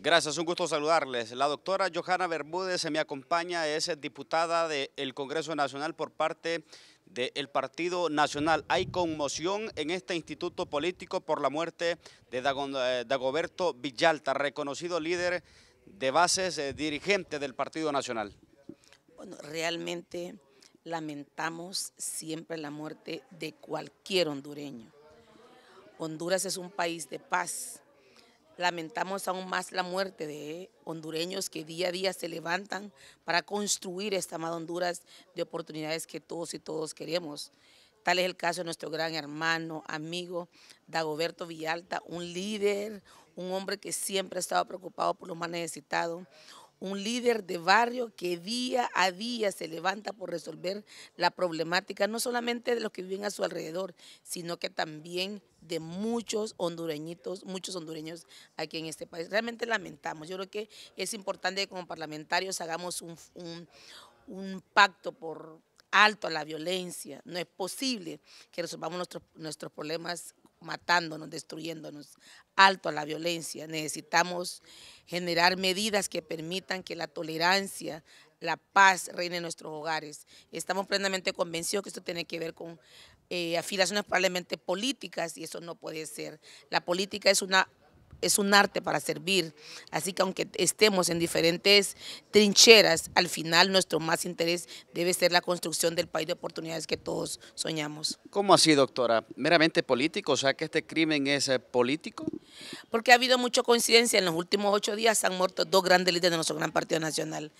Gracias, un gusto saludarles. La doctora Johanna Bermúdez se eh, me acompaña, es eh, diputada del Congreso Nacional por parte del Partido Nacional. Hay conmoción en este instituto político por la muerte de eh, Dagoberto Villalta, reconocido líder de bases, dirigente del Partido Nacional. Bueno, realmente lamentamos siempre la muerte de cualquier hondureño. Honduras es un país de paz lamentamos aún más la muerte de hondureños que día a día se levantan para construir esta amada Honduras de oportunidades que todos y todos queremos. Tal es el caso de nuestro gran hermano, amigo Dagoberto Villalta, un líder, un hombre que siempre ha estado preocupado por los más necesitados, un líder de barrio que día a día se levanta por resolver la problemática, no solamente de los que viven a su alrededor, sino que también de muchos hondureñitos, muchos hondureños aquí en este país. Realmente lamentamos, yo creo que es importante que como parlamentarios hagamos un, pacto por alto a la violencia, no es posible que resolvamos nuestros, nuestros problemas matándonos, destruyéndonos. Alto a la violencia. Necesitamos generar medidas que permitan que la tolerancia, la paz reine en nuestros hogares. Estamos plenamente convencidos que esto tiene que ver con eh, Afilaciones probablemente políticas y eso no puede ser. La política es una es un arte para servir. Así que aunque estemos en diferentes trincheras, al final nuestro más interés debe ser la construcción del país de oportunidades que todos soñamos. ¿Cómo así, doctora? ¿Meramente político? O sea, que este crimen es eh, político. Porque ha habido mucha coincidencia. En los últimos ocho días han muerto dos grandes líderes de nuestro gran partido nacional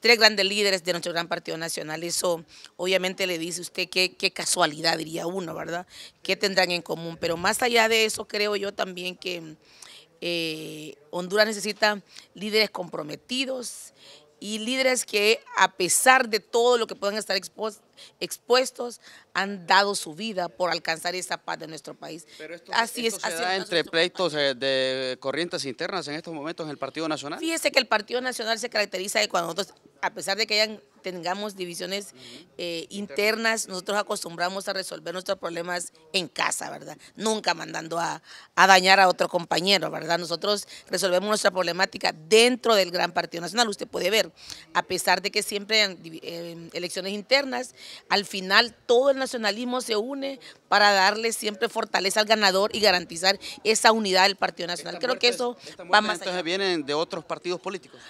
tres grandes líderes de nuestro gran partido nacional. Eso obviamente le dice usted qué, qué casualidad diría uno, ¿verdad? ¿Qué tendrán en común? Pero más allá de eso, creo yo también que eh, Honduras necesita líderes comprometidos y líderes que a pesar de todo lo que puedan estar expuestos, han dado su vida por alcanzar esa paz de nuestro país. Pero esto, así es, se entre pleitos eh, de corrientes internas en estos momentos en el Partido Nacional. Fíjese que el Partido Nacional se caracteriza de cuando nosotros, a pesar de que hayan tengamos divisiones eh, internas, nosotros acostumbramos a resolver nuestros problemas en casa, ¿verdad? Nunca mandando a, dañar a otro compañero, ¿verdad? Nosotros resolvemos nuestra problemática dentro del gran partido nacional, usted puede ver, a pesar de que siempre hay em, elecciones internas, al final todo el nacionalismo se une para darle siempre fortaleza al ganador y garantizar esa unidad del Partido Nacional. Creo que eso va más allá. Entonces vienen de otros partidos políticos.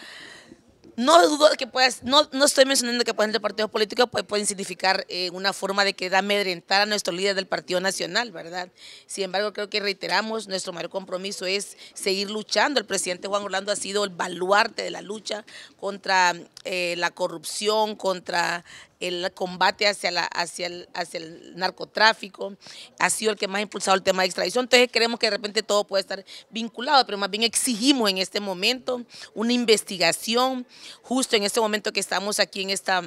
No dudo que puedas, no, no estoy mencionando que, pueden ser partidos políticos pues, pueden significar eh, una forma de da amedrentar a nuestro líder del Partido Nacional, ¿verdad? Sin embargo, creo que reiteramos, nuestro mayor compromiso es seguir luchando. El presidente Juan Orlando ha sido el baluarte de la lucha contra eh, la corrupción, contra el combate hacia, la, hacia, el, hacia el narcotráfico, ha sido el que más ha impulsado el tema de extradición. Entonces creemos que de repente todo puede estar vinculado, pero más bien exigimos en este momento una investigación, justo en este momento que estamos aquí en esta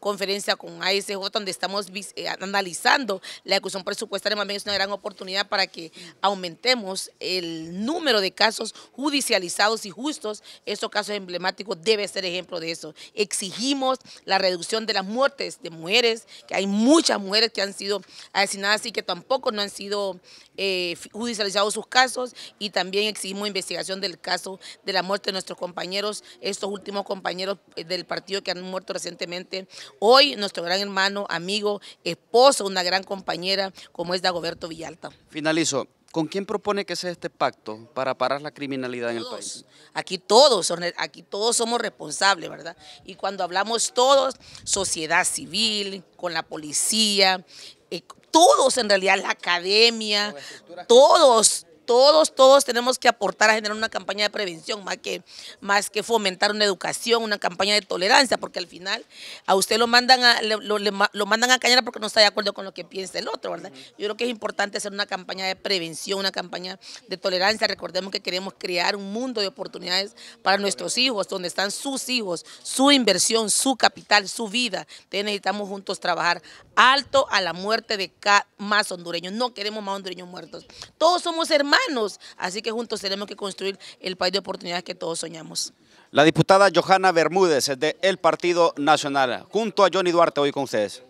conferencia con ASJ, donde estamos eh, analizando la ejecución presupuestaria, más bien es una gran oportunidad para que aumentemos el número de casos judicializados y justos. Estos casos emblemáticos debe ser ejemplo de eso. Exigimos la reducción de las muertes de mujeres, que hay muchas mujeres que han sido asesinadas y que tampoco no han sido eh, judicializados sus casos y también exigimos investigación del caso de la muerte de nuestros compañeros, estos últimos compañeros eh, del partido que han muerto recientemente. Hoy nuestro gran hermano, amigo, esposo, una gran compañera como es Dagoberto Villalta. Finalizo. ¿Con quién propone que sea este pacto para parar la criminalidad en el país? Aquí todos, aquí todos somos responsables, ¿verdad? Y cuando hablamos todos, sociedad civil, con la policía, eh, todos en realidad, la academia, todos, todos, todos tenemos que aportar a generar una campaña de prevención, más que, más que fomentar una educación, una campaña de tolerancia, porque al final a usted lo mandan a, lo, lo mandan a cañar porque no está de acuerdo con lo que piensa el otro, ¿verdad? Yo creo que es importante hacer una campaña de prevención, una campaña de tolerancia. Recordemos que queremos crear un mundo de oportunidades para nuestros hijos, donde están sus hijos, su inversión, su capital, su vida. Entonces necesitamos juntos trabajar alto a la muerte de más hondureños. No queremos más hondureños muertos. Todos somos hermanos Así que juntos tenemos que construir el país de oportunidades que todos soñamos. La diputada Johanna Bermúdez de El Partido Nacional, junto a Johnny Duarte, hoy con ustedes.